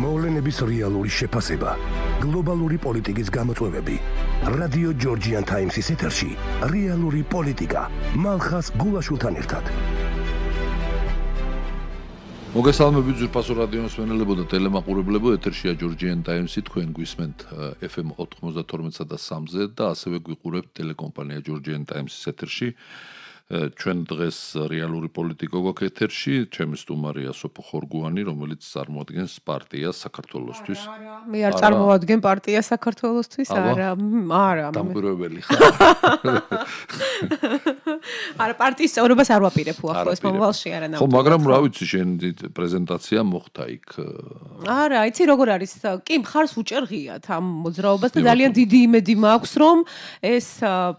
მოვლენების რეალური შეფასება. გლობალური პოლიტიკის გამოწვევები. რადიო ჯორჯიან ტაიმსის ეთერში რეალური პოლიტიკა მალხას გულაშულთან ერთად. მოგესალმებით ზურპასო რადიო მსმენელებო და ტელემაყურებლებო ეთერშია ჯორჯიან ტაიმსი თქვენ გვისმენთ FM 92.3-ზე და ასევე გვიყურებთ ტელეკომპანია ჯორჯიან ტაიმსის ეთერში. ჩვენ დღეს რეალური პოლიტიკო გოკეთერში ჩემი სტუმარია სოფო ხორგუანი რომელიც წარმოადგენს პარტიას საქართველოსთვის მე არ წარმოადგენ პარტიას საქართველოსთვის არა არა დამკვირვებელი ხარ არა პარტიის წევრობას არ ვაპირებ უახლო ეს მომავალში არანაირი ხო მაგრამ რა ვიცი შენ პრეზენტაცია მოხდა იქ არა იცი როგორ არის კი მხარს უჭერღიათ ამ მოძრაობას და ძალიან დიდი იმედი მაქვს რომ ეს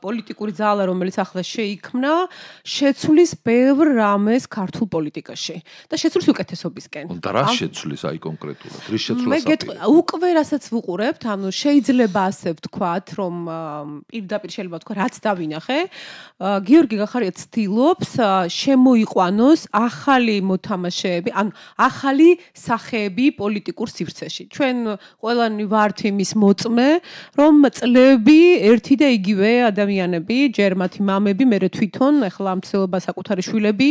პოლიტიკური ძალა რომელიც ახლა შეიქმნა აა შეცვლის ბევრ რამეს ქართულ პოლიტიკაში და შეცვლის უკეთესობისკენ. და რა შეცვლის აი კონკრეტულად? რის შეცვლას? მე გეტყვი, უკვე რასაც ვუყურებთ, ანუ შეიძლება ასე ვთქვათ, რომ პირდაპირ შეიძლება ვთქვათ, რაც დავინახე, გიორგი გახარია ცდილობს შემოიყვანოს ახალი მოთამაშეები, ანუ ახალი სახეები პოლიტიკურ სივრცეში. ჩვენ ყველანი ვართ იმის მოწმე, რომ წლები ერთი და იგივე ადამიანები, ჯერ მათი მამები, მე რე თვითონ ეხლა ამ ცელობა საკუთარი შვილები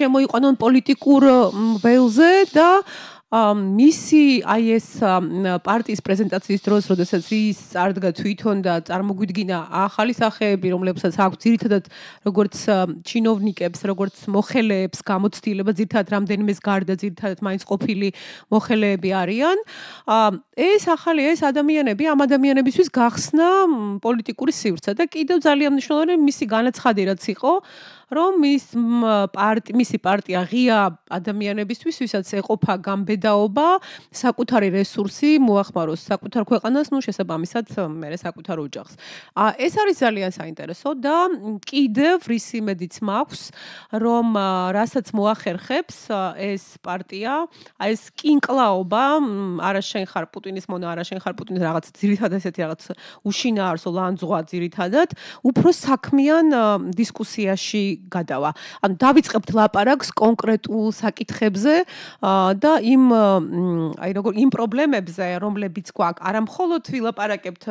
შემოიყვანონ პოლიტიკურ ველზე და მისი აი ეს პარტიის პრეზენტაციის დროს, როდესაც ის წარდგა თვითონ და წარმოგვიდგინა ახალი სახეები, რომლებსაც აქვს ძირითადად როგორც ჩინოვნიკებს, როგორც მოხელეებს გამოცდილება, ძირითადად რამდენიმეს გარდა ძირითადად მაინც ყოფილი მოხელეები არიან. ეს ახალი ეს ადამიანები ამ ადამიანებისთვის გახსნა პოლიტიკური სივრცე და კიდევ ძალიან მნიშვნელოვანი მისი განაცხადი რაც იყო, რომ მის პარტი მისი პარტია ღია ადამიანებისთვის, ვისაც ეყოფა გამბედაობა, საკუთარი რესურსი მოახმაროს საკუთარ ქვეყანას, ну შესაბამისად მეორე საკუთარ ოჯახს. ა ეს არის ძალიან საინტერესო და კიდევ რისი მედიც მაქვს, რომ რასაც მოახერხებს ეს პარტია, ა ეს კინკლაობა, არა შენ ხარ პუტინის მონა, არა შენ ხარ პუტინის რაღაც ძირითადად ესეთი რაღაც უშინაარსო ლანძღვა ძირითადად, უფრო საქმიან დისკუსიაში გადავა. ანუ დავიწყებთ ლაპარაკს კონკრეტულ საკითხებზე და იმ აი როგორ იმ პრობლემებზე, რომლებიც გვაქვს. არა მხოლოდ ვილაპარაკებთ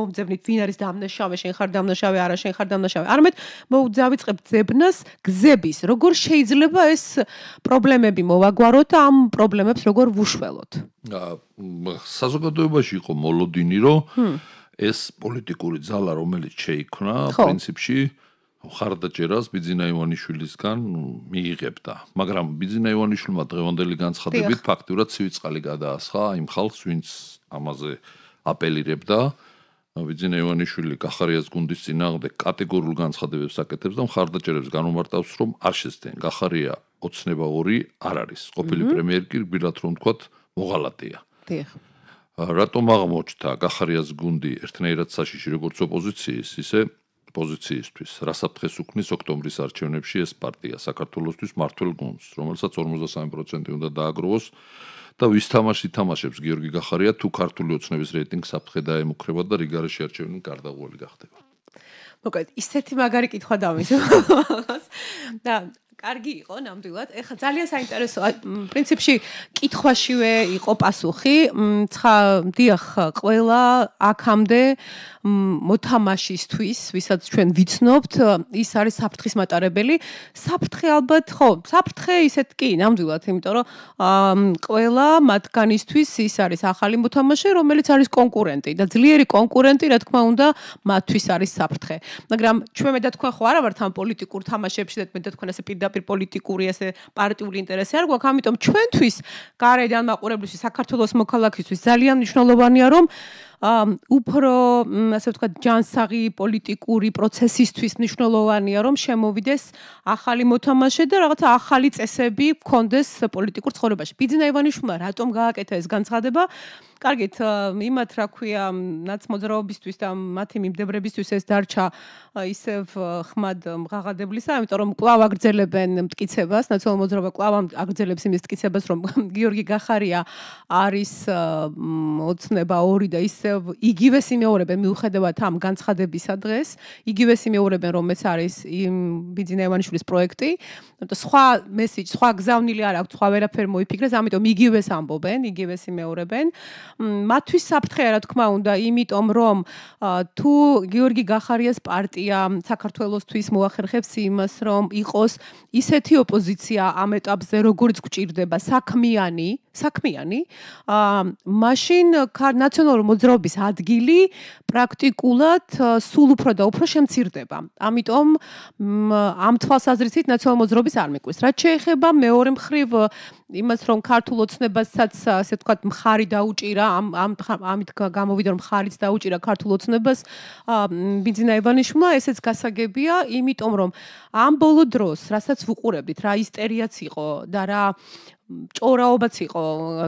მომძებნით, ვინ არის დამნაშავე, შენ ხარ დამნაშავე, არა შენ ხარ დამნაშავე. არამედ მოუძავიწყებთ ძებნას, გზების, როგორ შეიძლება ეს პრობლემები მოვაგვაროთ ამ პრობლემებს როგორ ვუშველოთ. საზოგადოებაში იყო მოლოდინი, რომ ეს პოლიტიკური ძალა რომელიც შეიქმნა პრინციპში ხარდაჭერას ბიძინა ივანიშვილისგან მიიღებდა, მაგრამ ბიძინა ივანიშვილმა დღევანდელი განცხადებით ფაქტურად ცივი წყალი გადაასხა იმ ხალხს, ვინც ამაზე აპელირებდა. ბიძინა ივანიშვილი გახარიას გუნდის ძინაღდე კატეგორიულ განცხადებებს აკეთებს და ხარდაჭერებს განუმარტავს, რომ არ შეძენ. გახარია ოცნება ორი არ არის. ყოფილი პრემიერი კი რბილად რომ თქვათ, მოღალატია. დიახ. რატომ აღმოჩნდა გახარიას გუნდი ერთნაირად საშიში როგორც ოპოზიციის, ისე პოზიციისთვის, რასაფრთხეს უქმნის ოქტომბრის არჩევნებში ეს პარტია საქართველოსთვის მართლ გუნდს, რომელსაც 53% უნდა დააგროვოს და ვის თამაში თამაშებს გიორგი გახარია თუ ქართული ოცნების რეიტინგს აფხე დაემუქრება და რიგ არის შეარჩევნი გარდაგვალი გახდება. მოკლედ, ისეთი მაგარი კითხვა დავის. და კარგი იყო ნამდვილად. ეხლა ძალიან საინტერესოა. პრინციპში კითხვაშივე იყო პასუხი. მცხა დიახ, ყველა აქამდე მოთამაშისთვის, ვისაც ჩვენ ვიცნობთ, ის არის საფრთხის მატარებელი. საფრთხე ალბათ, ხო, საფრთხე ისეთ კი, ნამდვილად, იმიტომ რომ ყველა მათგანისთვის ის არის ახალი მოთამაშე, რომელიც არის კონკურენტი და ძლიერი კონკურენტი, რა თქმა უნდა, მათთვის არის საფრთხე. მაგრამ ჩვენ მე და თქვენ ხო არა ვართ ამ პოლიტიკურ თამაშებში და მე და თქვენ ასე პირდაპირ პოლიტიკური ასე პარტიული ინტერესი არ გვაქვს, ამიტომ ჩვენთვის გარედან მაყურებლისთვის, საქართველოს მოქალაქისთვის ძალიან მნიშვნელოვანია რომ უფრო ასე ვთქვათ ჯანსაღი პოლიტიკური პროცესისთვის მნიშვნელოვანია რომ შემოვიდეს ახალი მოთამაშე და რაღაცა ახალი წესები გქონდეს პოლიტიკურ ცხოვრებაში. ბიძნა ივანიშვილმა რატომ გააკეთა ეს განცხადება? კარგით, იმათ რა ქვია, ნაც მოძრაობისთვის და მათი მიმდებრებისთვის ეს დარჩა ისევ ხმად ღაღადებლისა, იმიტომ რომ კლავ აგრძელებენ მტკიცებას, ნაციონალ მოძრაობა კლავ აგრძელებს იმის მტკიცებას, რომ გიორგი გახარია არის ოცნება ორი და ისევ იგივე სიმეორებენ მიუხედავად ამ განცხადებისა დღეს, იგივე სიმეორებენ რომ ეს არის იმ ბიძინაევანიშვილის პროექტი, იმიტომ სხვა მესიჯი, სხვა გზავნილი არ აქვს, სხვა ვერაფერი მოიფიქრეს, ამიტომ იგივეს ამბობენ, იგივეს იმეორებენ. აა მათთვის საფრთხე რა თქმა უნდა, იმიტომ რომ თუ გიორგი გახარიას პარტია საქართველოსთვის მოახერხებს იმას, რომ იყოს ისეთი ოპოზიცია ამ ეტაპზე, როგორც გვჭირდება, საქმიანი საქმიანი. აა მაშინ ნაციონალური მოძრაობის ადგილი პრაქტიკულად სულ უფრო და უფრო შემცირდება. ამიტომ ამ თვალსაზრისით ნაციონალური მოძრაობის არ მიყვეს. რაც შეეხება მეორე მხრივ იმას რომ ქართულ ოცნებასაც ასე ვთქვათ მხარი დაუჭირა ამ ამ ამით გამოვიდა რომ ხარიც დაუჭირა ქართულ ოცნებას ბიძინა ივანიშვილმა ესეც გასაგებია იმიტომ რომ ამ ბოლო დროს რასაც ვუყურებით რა ისტერიაც იყო და რა ჭორაობაც იყო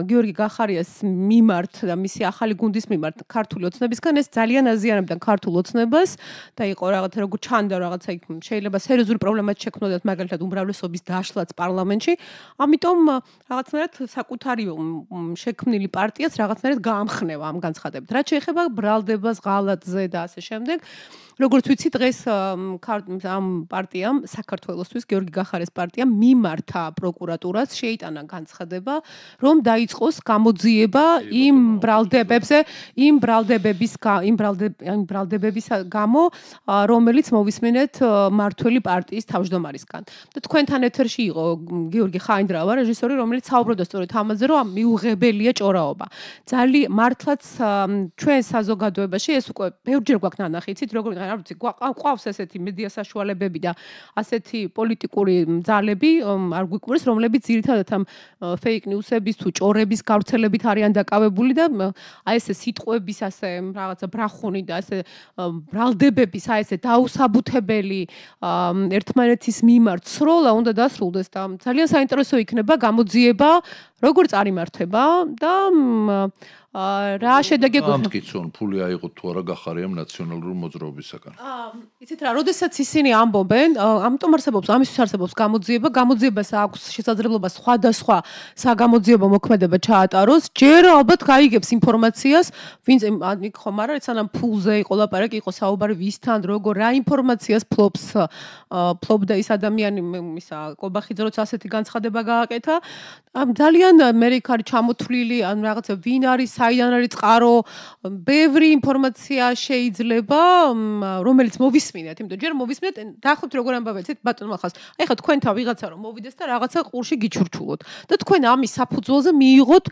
გიორგი გახარიას მიმართ და მისი ახალი გუნდის მიმართ ქართული ოცნებისგან ეს ძალიან აზიანებდა ქართულ ოცნებას და იყო რაღაცა როგორ ჩანდა რაღაცა იქ შეიძლება სერიოზული პრობლემაც შექმნოდათ მაგალითად უმრავლესობის დაშლაც პარლამენტში ამიტომ რაღაცნაირად საკუთარი შექმნილი პარტიას რაღაცნაირად გაამხნევა ამ განცხადებით რაც შეეხება ბრალდებას ღალატზე და ასე შემდეგ როგორც ვიცი დღეს ამ პარტიამ საქართველოსთვის გიორგი გახარეს პარტია მიმართა პროკურატურას შეიტანა განცხადება, რომ დაიწყოს გამოძიება იმ ბრალდებებზე, იმ ბრალდებების იმ ბრალდებ იმ ბრალდებების გამო, რომელიც მოვისმენთ მართველი პარტიის თავმჯდომარისგან. და თქვენთან ეთერში იყო გიორგი ხაინდრავა, რეჟისორი, რომელიც საუბრობდა სწორედ ამაზე, რომ მიუღებელია ჭორაობა. ძალი მართლაც ჩვენ საზოგადოებაში ეს უკვე ბევრჯერ გვაქვს ნანახი, იცით, როგორ არ ვიცი, ყავს ესეთი მედია საშუალებები და ასეთი პოლიტიკური ძალები არ გვიკურს, რომლებიც ძირითადად ამ ფეიქ ნიუსების თუ ჭორების გავრცელებით არიან დაკავებული და აი ესე სიტყვების ასე რაღაცა ბრახუნი და ასე ბრალდებების აი ესე დაუსაბუთებელი ერთმანეთის მიმართ ცროლა უნდა დასრულდეს და ძალიან საინტერესო იქნება გამოძიება როგორ წარიმართება და რა შედეგი გქონდა? ამტკიცონ, ფული აიღო თუ არა გახარია ნაციონალური მოძრაობისაგან. აა, იცით რა, როდესაც ისინი ამბობენ, ამიტომ არსებობს, ამისთვის არსებობს გამოძიება, გამოძიებას აქვს შესაძლებლობა სხვადასხვა საგამოძიებო მოქმედება ჩაატაროს, ჯერ ალბათ გაიგებს ინფორმაციას, ვინც იქ ხომ არა, ეს ანამ ფულზე იყო ლაპარაკი, იყო საუბარი ვისთან, როგორ რა ინფორმაციას ფლობს ფლობდა ის ადამიანი ისა კობახიძე, როცა ასეთი განცხადება გააკეთა. ამ ძალიან მე リカ რ ჩამოთვლილი, ან რაღაცა ვინ არის საიდან არის წყარო ბევრი ინფორმაცია შეიძლება რომელიც მოვისმინეთ იმიტომ ჯერ მოვისმინეთ დაახლოებით როგორ ამბავეთ ბატონო ხალხს ეხლა თქვენ თავ ვიღაცა რომ მოვიდეს და რაღაცა ყურში გიჩურჩულოთ და თქვენ ამის საფუძველზე მიიღოთ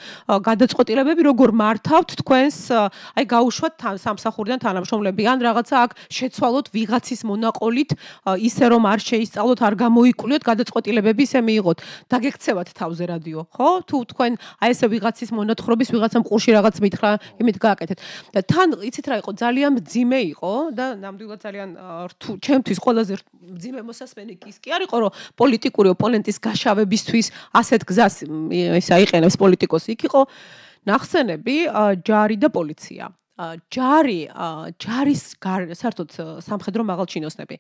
გადაწყვეტილებები როგორ მართავთ თქვენს აი გაუშვათ თან სამსახურიდან თანამშრომლები ან რაღაცა აქ შეცვალოთ ვიღაცის მონაყოლით ისე რომ არ შეისწავლოთ არ გამოიკვლიოთ გადაწყვეტილებები ისე მიიღოთ დაგეკცევათ თავზე რადიო ხო თუ თქვენ აი ესე ვიღაცის მონათხრობის ვიღაცამ ყურში რა რაღაც მითხრა, იმით გააკეთეთ. და თან იცით რა იყო, ძალიან ძიმე იყო და ნამდვილად ძალიან რთულ, ჩემთვის ყველაზე ძიმე მოსასმენი კი ის კი არისო, რომ პოლიტიკური ოპონენტის გაშავებისთვის ასეთ გზას ისა იყენებს პოლიტიკოსი იქ იყო ნახსენები ჯარი და პოლიცია. ჯარი ჯარის საერთოდ სამხედრო მაღალჩინოსნები.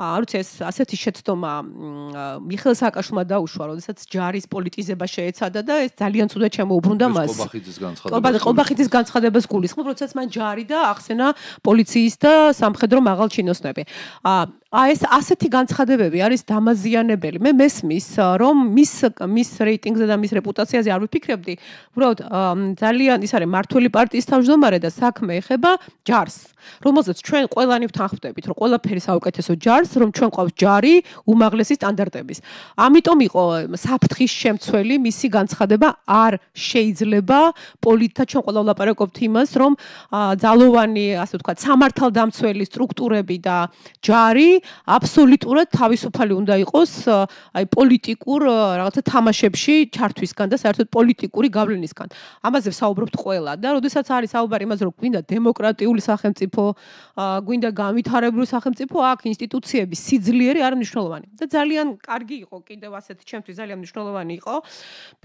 არ ვიცი ეს ასეთი შეცდომა მიხელ სააკაშვილმა დაუშვა, როდესაც ჯარის პოლიტიზება შეეცადა და ეს ძალიან ცუდა ჩამოუბრუნდა მას. ყობახიძის განცხადებას გულისხმობ, როდესაც მან ჯარი და ახსენა პოლიციის და სამხედრო მაღალჩინოსნები. აა აი ეს ასეთი განცხადებები არის დამაზიანებელი. მე მესმის, რომ მის მის რეიტინგზე და მის რეპუტაციაზე არ ვფიქრობდი. უბრალოდ ძალიან ის არის მართული პარტიის თავმჯდომარე და საქმე ეხება ჯარს. რომელზეც ჩვენ ყველანი ვთანხმდებით, რომ ყველაფერი საუკეთესო ჯარს, რომ ჩვენ ყავს ჯარი უმაღლესი სტანდარტების. ამიტომ იყო საფრთხის შემცველი, მისი განცხადება არ შეიძლება პოლიტიკა ჩვენ ყველა ვლაპარაკობთ იმას, რომ ძალოვანი, ასე ვთქვათ, სამართალდამცველი სტრუქტურები და ჯარი აბსოლუტურად თავისუფალი უნდა იყოს აი პოლიტიკურ რაღაცა თამაშებში ჩართვისგან და საერთოდ პოლიტიკური გავლენისგან. ამაზე საუბრობთ ყველა და როდესაც არის საუბარი იმაზე, რომ გვინდა დემოკრატიული სახელმწიფო სახელმწიფო გვინდა გამithარებული სახელმწიფო აქ ინსტიტუციები სიძლიერე არ მნიშვნელოვანი და ძალიან კარგი იყო კიდე ასეთ ჩემთვის ძალიან მნიშვნელოვანი იყო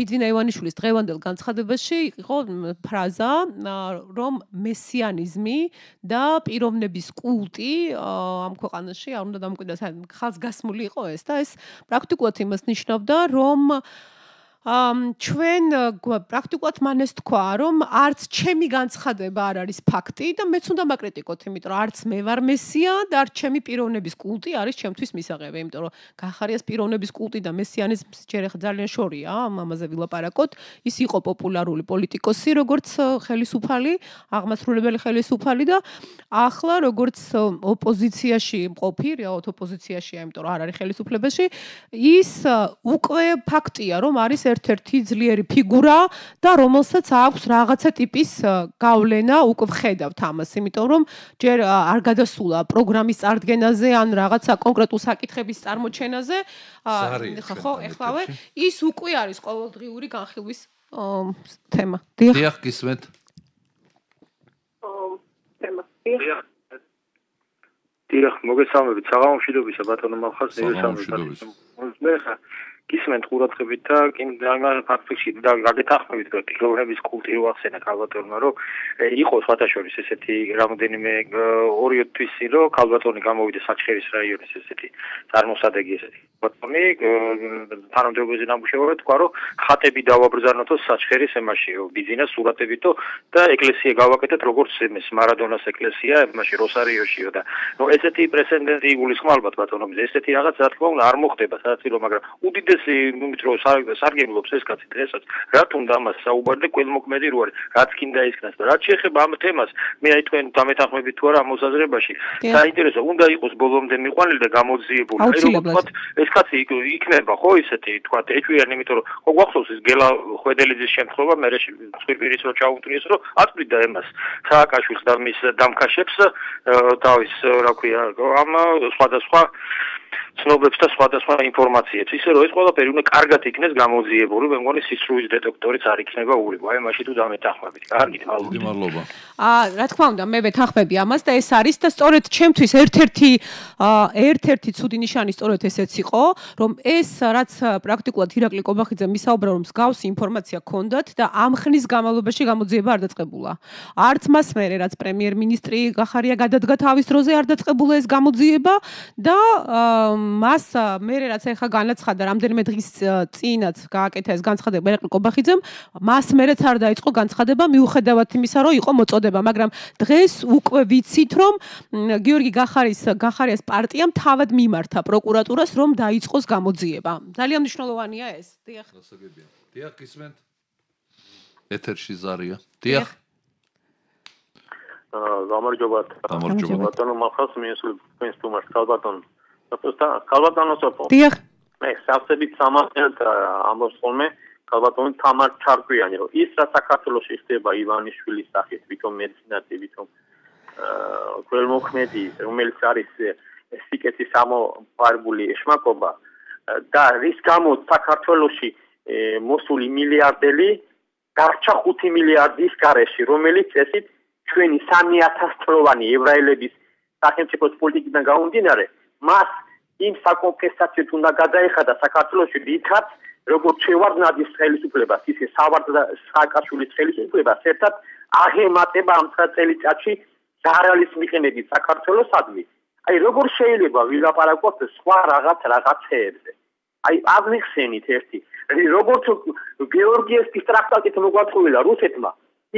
ბიძინა ივანიშვილის დღევანდელ განცხადებაში იყო ფრაზა რომ მესიანიზმი და პიროვნების კულტი ამ ქვეყანაში არ უნდა დამკვიდროს ხალხს გასმული იყო ეს და ეს პრაქტიკულად იმას ნიშნავდა რომ ამ ჩვენ პრაქტიკულად მანეს თქვა რომ არც ჩემი განცხადება არ არის ფაქტი და მეც უნდა მაკრიტიკოთ იმიტომ რომ არც მე ვარ მესია და არც ჩემი პიროვნების კულტი არის ჩემთვის მისაღები იმიტომ რომ გახარიას პიროვნების კულტი და მესიანიზმს ჯერ ახ ძალიან შორია ამაზე ვილაპარაკოთ ის იყო პოპულარული პოლიტიკოსი როგორც ხელისუფალი აღმასრულებელი ხელისუფალი და ახლა როგორც ოპოზიციაში მყოფი რეალოთ ოპოზიციაშია იმიტომ რომ არ არის ხელისუფლებაში ის უკვე ფაქტია რომ არის ერთ-ერთი ძლიერი ფიგურა და რომელსაც აქვს რაღაცა ტიპის გავლენა უკვე ხედავთ ამას, იმიტომ რომ ჯერ არ გადასულა პროგრამის წარდგენაზე ან რაღაცა კონკრეტულ საკითხების წარმოჩენაზე, ხო ხო, ეხლავე ის უკვე არის ყოველდღიური განხილვის თემა. დიახ. დიახ, გისმენთ. დიახ. დიახ, მოგესალმებით. საღამო მშვიდობისა ბატონო მახარს, ნიუ სამუშაოს. მოგესალმებით. გისმენთ ყურადღებით და კიდე რაღაც ფაქტში და გაგეთახმებით რომ ტიროლების კულტივაციანა კალბატონმა რომ იყო სხვათაშორის ესეთი რამოდენიმე ორი თვისი რომ კალბატონი გამოვიდა საჩხერის რაიონის ესეთი წარმოსადეგი ესეთი ბატონი თანამდებობაზე ნამუშევარად თქვა რომ ხატები დავაბრძანოთო საჩხერის ემაში ბიზნეს სურათებითო და ეკლესია გავაკეთეთ როგორც ეს მარადონას ეკლესია ემაში როსარიოშიო და ნუ ესეთი პრეზიდენტი გულისხმობ ალბათ ბატონო ესეთი რაღაც რა თქმა უნდა არ მოხდება სადაც რომ მაგრამ უდი ეს იმით რომ სარგებლობს ეს კაცი დღესაც რათ უნდა მას საუბარზე ყველმოკმედი როარი რაც კიდე ისკნას და რაც შეეხება ამ თემას მე აი თქვენ დამეთანხმები თუ არა ამ მოსაზრებაში საინტერესო უნდა იყოს ბოლომდე მიყვანილი და გამოძიებული აი როგორც ეს კაცი იქნება ხო ისეთი თქვა ეჭვიანი იმიტომ რომ ხო გვახსოვს ის გელა ხვედელიძის შემთხვევა მე წვირპირის რო ჩაუტრიეს რომ აწვიდა ემას სააკაშვილს და მის დამქაშებს თავის რა ქვია ამ სხვადასხვა ცნობებს და სხვადასხვა ინფორმაციებს. ისე რომ ეს ყველაფერი უნდა კარგად იქნეს გამოძიებული, მე მგონი სისრუის დეტექტორიც არ იქნება უריבო. აი მაშინ თუ დამეთანხმებით. კარგი, mm, მადლობა. აა რა თქმა უნდა, მე ვეთანხმები ამას და ეს არის და სწორედ ჩემთვის ერთ-ერთი ერთ-ერთი ცუდი ნიშანი სწორედ ესეც იყო, რომ ეს რაც პრაქტიკულად ირაკლი კობახიძე მისაუბრა რომ მსგავს ინფორმაცია ქონდათ და ამ ხნის გამალობაში გამოძიება არ დაწყებულა. არც მას მერე რაც პრემიერ-მინისტრი გახარია გადადგა თავის დროზე არ დაწყებულა ეს გამოძიება და აა მას მე რაც ახლა განაცხადა რამდენიმე დღის წინაც გააკეთა ეს განცხადება ერეკლე კობახიძემ მას მეც არ დაიწყო განცხადება მიუხედავად იმისა რომ იყო მოწოდება მაგრამ დღეს უკვე ვიცით რომ გიორგი გახარის გახარიას პარტიამ თავად მიმართა პროკურატურას რომ დაიწყოს გამოძიება ძალიან მნიშვნელოვანია ეს დიახ გასაგებია დიახ ისმენთ ეთერში ზარია დიახ აა გამარჯობა გამარჯობა ბატონო მახსოვს მის ფენს თუმარს ხალბატონო საწესთან ქალბატონოსო. დიახ. მე სასწრებით სამართლად ამბობს ხოლმე ქალბატონი თამარ ჩარკვიანი რომ ის რა საქართველოს ისდება ივანიშვილის სახით თვითონ მედიცინაზე თვითონ აა ქველმოქმედი რომელიც არის სიკეთის ამოფარგული შემაკობა და რის გამო საქართველოსი მოსული მილიარდელი გარჩა 5 მილიარდის გარეში რომელიც ესეთ ჩვენი 3000 წლოვანი ებრაელების სახელმწიფოს პოლიტიკიდან გამომდინარე მას იმ საკომპენსაციოდ უნდა გადაეხადა საქართველოსი რითაც როგორც შევარდნადის ხელისუფლებას ისე სავარდა სააკაშვილის ხელისუფლებას ერთად აღემატება ამ წელიწადში ძალის მიყენებით საქართველოსადმი აი როგორ შეიძლება ვილაპარაკოთ სხვა რაღაც რაღაცეებზე აი აღიხსენით ერთი როგორც გეორგიეს ტრაქტატით მოგვატყვილა რუსეთმა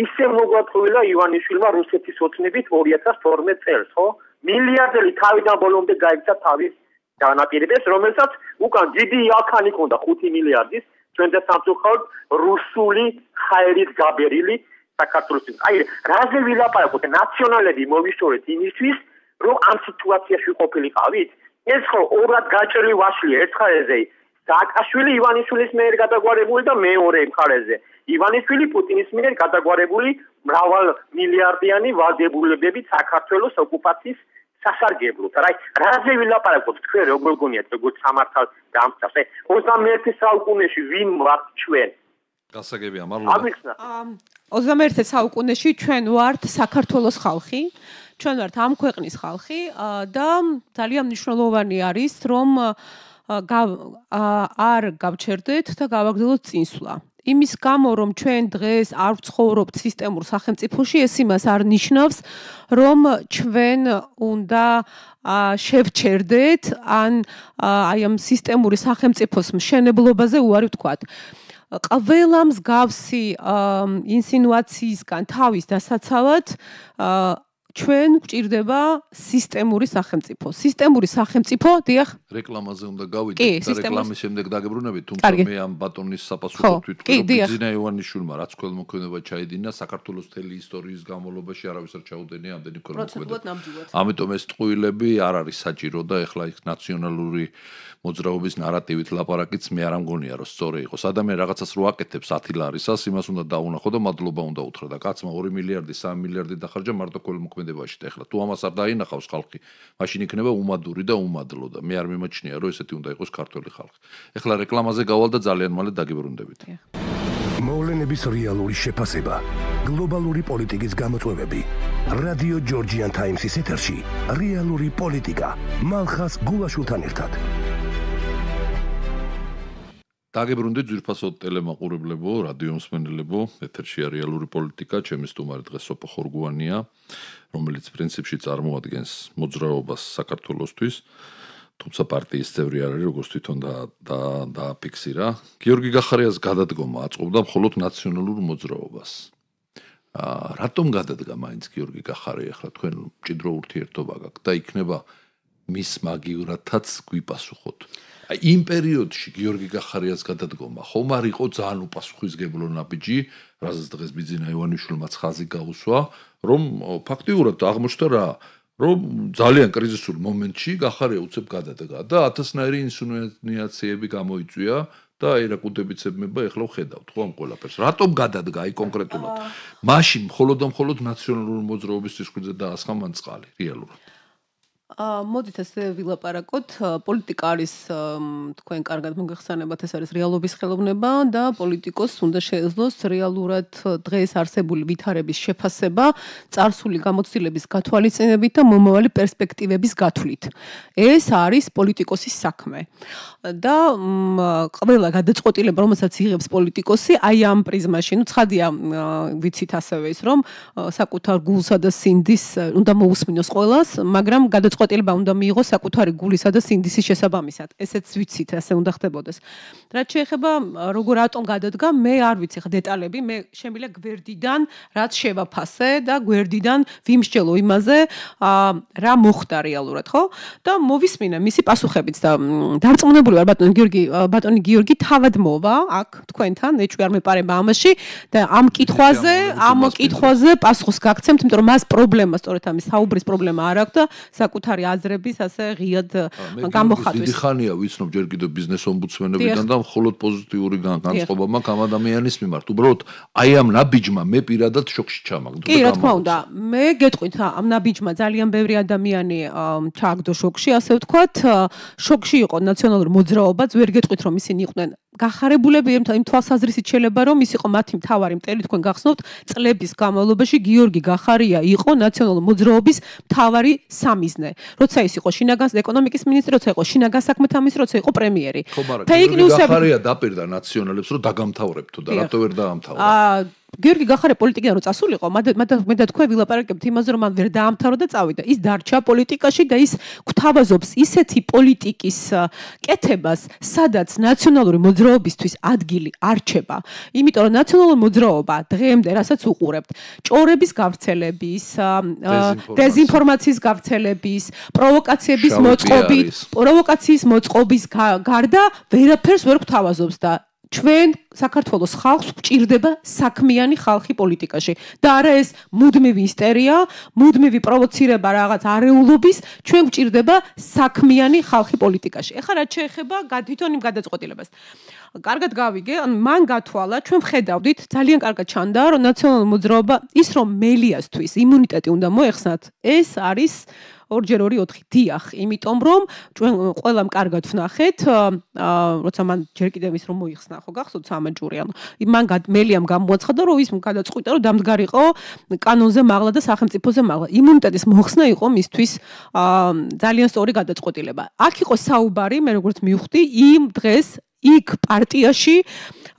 ისე მოგვატყვილა ივანიშვილმა რუსეთის ოცნებით 2012 წელს ხო მილიარდები თავიდან ბოლომდე გაიქცა თავის განაპირებს, რომელსაც უკან დიდი ალკანი ქონდა 5 მილიარდის, ჩვენ და სამწუხაროდ რუსული ხაერის გაბერილი საქართველოს. აი, რაზე ვილაპარაკოთ? ნაციონალები მოვიშორეთ იმისთვის, რომ ამ სიტუაციაში ყოფილიყავით? ეს ხო ორად გაჭრილი ვაშლი ერთხელზე დააკაშვილი ივანიშვილის მიერ გადაგვარებული და მეორე მხარეზე ივანიშვილი პუტინის მიერ გადაგვარებული მრავალ მილიარდიანი ვალდებულებებით საქართველოს ოკუპაციის სასარგებლოდ. რაი, რაზე ვილაპარაკობთ თქვენ როგორ გონიათ როგორ სამართალ დამწასე 21 საუკუნეში ვინ ვართ ჩვენ? გასაგებია მადლობა. 21 საუკუნეში ჩვენ ვართ საქართველოს ხალხი, ჩვენ ვართ ამ ქვეყნის ხალხი და ძალიან მნიშვნელოვანი არის რომ არ გავჩერდეთ და გავაგრძელოთ წინსვლა. იმის გამო რომ ჩვენ დღეს არ ვცხოვრობთ სისტემურ სახელმწიფოში ეს იმას არ ნიშნავს რომ ჩვენ უნდა შევჩერდეთ ან აი ამ სისტემური სახელმწიფოს მშენებლობაზე უარი ვთქვათ ყველა მსგავსი ინსინუაციისგან თავის დასაცავად ჩვენ გვჭირდება სისტემური სახელმწიფო. სისტემური სახელმწიფო, დიახ. რეკლამაზე უნდა გავიდეთ, რეკლამის შემდეგ დაგებრუნებით, თუმცა მე ამ ბატონის საპასუხოდ ვიტყვი, ძინა ივანიშვილმა რაც ქველმოქმედება ჩაიდინა საქართველოს მთელი ისტორიის განმავლობაში არავის არ ჩაუდენია ამდენი კონფლიქტი. ამიტომ ეს ტყუილები არ არის საჭირო და ეხლა იქ ნაციონალური მოძრაობის ნარატივით ლაპარაკიც მე არ ამგონია რომ სწორი იყოს ადამიანი რაღაცას რო აკეთებს 1000 ლარისას იმას უნდა დაუნახო და მადლობა უნდა უთხრა და კაცმა 2 მილიარდი 3 მილიარდი დახარჯა მარტო ყოველ მოქმედებაში და ეხლა თუ ამას არ დაინახავს ხალხი მაშინ იქნება უმადური და უმადლო და მე არ მემაჩნია რომ ესეთი უნდა იყოს ქართული ხალხი ეხლა რეკლამაზე გავალ და ძალიან მალე დაგიბრუნდებით მოვლენების რეალური შეფასება, გლობალური პოლიტიკის გამოწვევები, რადიო ჯორჯიან ტაიმსის ეთერში რეალური პოლიტიკა, მალხას გულაშულთან ერთად. დაგებრუნდი ძვირფასო ტელემაყურებლებო, რადიომსმენელებო, ეთერში არეალური პოლიტიკა, ჩემი სტუმარი დღეს სოფო ხორგუანია, რომელიც პრინციპში წარმოადგენს მოძრაობას საქართველოსთვის, თუმცა პარტიის წევრი არ არის, როგორც თვითონ და და დააფიქსირა. გიორგი გახარიას გადადგომა აწყობდა მხოლოდ ნაციონალურ მოძრაობას. აა რატომ გადადგა მაინც გიორგი გახარია ახლა თქვენ ჭიდრო ურთიერთობა გაქვთ და იქნება მის მაგივრათაც გვიპასუხოთ. იმ პერიოდში გიორგი გახარიას გადადგომა ხომ არ იყო ძალიან უპასუხისგებლო ნაბიჯი რაზეც დღეს ბიძინა ივანიშვილმა ხაზი გაუსვა რომ ფაქტიურად აღმოჩნდა რა რომ ძალიან კრიზისულ მომენტში გახარია უცებ გადადგა და ათასნაირი ინსუნიაციები გამოიწვია და აი რა კუდებიც ებმება ეხლა ვხედავთ ხო ამ ყველაფერს რატომ გადადგა აი კონკრეტულად მაშინ მხოლოდ და მხოლოდ ნაციონალური მოძრაობის სისხლზე დაასხამან წყალი რეალურად აა მოდით ასე ვილაპარაკოთ. პოლიტიკა არის თქვენ კარგად მოგეხსენებათ, ეს არის რეალობის ხელოვნება და პოლიტიკოსს უნდა შეძლოს რეალურად დღეს არსებული ვითარების შეფასება, წარსული გამოცდილების გათვალისწინებით და მომავალი პერსპექტივების გათვლით. ეს არის პოლიტიკოსის საქმე. და ყველა გადაწყვეტილება, რომელსაც იღებს პოლიტიკოსი, აი ამ პრიზმაში, ну, ცხადია, ვიცით ასევე ის, რომ საკუთარ გულსა და სინდის უნდა მოусმინოს ყოველას, მაგრამ გადაწყვეტილება გადაწყვეტილება უნდა მიიღო საკუთარი გულისა და სინდისის შესაბამისად. ესეც ვიცით, ასე უნდა ხდებოდეს. რაც შეეხება როგორ ატომ გადადგა, მე არ ვიცი ხა დეტალები, მე შემიძლია გვერდიდან რაც შევაფასე და გვერდიდან ვიმსჯელო იმაზე, აა რა მოხდა რეალურად, ხო? და მოვისმინე მისი პასუხებიც და დარწმუნებული ვარ ბატონი გიორგი, ბატონი გიორგი თავად მოვა აქ თქვენთან, ეჭვი არ მეპარება ამაში და ამ კითხვაზე, ამ კითხვაზე პასუხს გაგცემთ, იმიტომ რომ მას პრობლემა სწორედ ამის საუბრის პრობლემა არ აქვს და საკუთარ საკუთარი აზრების ასე ღიად გამოხატვის. დიდი ხანია ვიცნობ ჯერ კიდევ ბიზნეს ომბუდსმენებიდან და მხოლოდ პოზიტიური განწყობა მაქვს ამ ადამიანის მიმართ. უბრალოდ აი ამ ნაბიჯმა მე პირადად შოქში ჩამაგდო. კი, რა თქმა უნდა, მე გეტყვით ამ ნაბიჯმა ძალიან ბევრი ადამიანი ჩააგდო შოქში, ასე ვთქვათ, შოქში იყო ნაციონალური მოძრაობაც, ვერ გეტყვით რომ ისინი იყვნენ გახარებულები იმ თვალსაზრისით შეიძლება რომ ის იყო მათი მთავარი მტერი თქვენ გახსნოთ წლების განმავლობაში გიორგი გახარია იყო ნაციონალური მოძრაობის მთავარი სამიზნე როცა ის იყო შინაგან ეკონომიკის მინისტრი როცა იყო შინაგან საქმეთა მინისტრი როცა იყო პრემიერი ფეიკ ნიუსები გახარია დაპირდა ნაციონალებს რომ დაგამთავრებთ და რატო ვერ დაამთავრა აა გიორგი გახარე პოლიტიკიდან რომ წასულიყო, მე და თქვენ ვილაპარაკებთ იმაზე, რომ ამ ვერ დაამთავრა და წავიდა. ის დარჩა პოლიტიკაში და ის გვთავაზობს ისეთი პოლიტიკის კეთებას, სადაც ნაციონალური მოძრაობისთვის ადგილი არ ჩება. იმიტომ რომ ნაციონალური მოძრაობა დღემდე რასაც უყურებთ, ჭორების გავრცელების, დეзинფორმაციის გავრცელების, პროვოკაციების მოწყობის, პროვოკაციის მოწყობის გარდა ვერაფერს ვერ გვთავაზობს და ჩვენ საქართველოს ხალხს გვჭირდება საქმიანი ხალხი პოლიტიკაში და არა ეს მუდმივი ისტერია, მუდმივი პროვოცირება რაღაც არეულობის, ჩვენ გვჭირდება საქმიანი ხალხი პოლიტიკაში. ეხლა რა შეეხება გათითონ იმ გადაწყვეტილებას? კარგად გავიგე, ან მან გათვალა, ჩვენ ვხედავდით, ძალიან კარგად ჩანდა, რომ ნაციონალური მოძრაობა ის რომ მელიასთვის იმუნიტეტი უნდა მოეხსნათ, ეს არის ორჯერ 2-4 დიახ, იმიტომ რომ ჩვენ ყველამ კარგად ვნახეთ, აა როცა მან ჯერ კიდევ ის რომ მოიხსნა ხო გახსოვთ სამაჯური, ანუ მან მელიამ გამოაცხადა რომ ის გადაწყვიტა რომ დამდგარიყო კანონზე მაღლა და სახელმწიფოზე მაღლა. იმუნიტეტის მოხსნა იყო მისთვის აა ძალიან სწორი გადაწყვეტილება. აქ იყო საუბარი, მე როგორც მივხვდი, იმ დღეს იქ პარტიაში